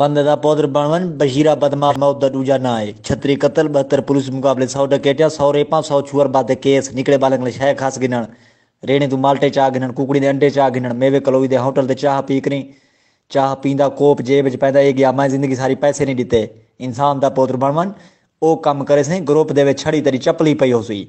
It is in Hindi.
बंद का पौधर बनवन बशीरा बदमा मौत दा दूजा ना है छतरी कत्ल बहत्तर पुलिस मुकाबले सौ डकेटिया सौ रेपा सौ छुअर बाद केस निकले बालंग शह खास गिनण रेणे तू माल्टे चाह गिनण कुकड़ी के अंडे चाह गिनण मेवे कलोई दे होटल दे चाह पी करी चाह पींदा कोप जेब च पैदा ए गया मैं जिंदगी सारी पैसे नहीं दिते इंसान का पौधर बनवन ओ कम करे से ग्रुप दे छड़ी तेरी चप्पली पई हो सी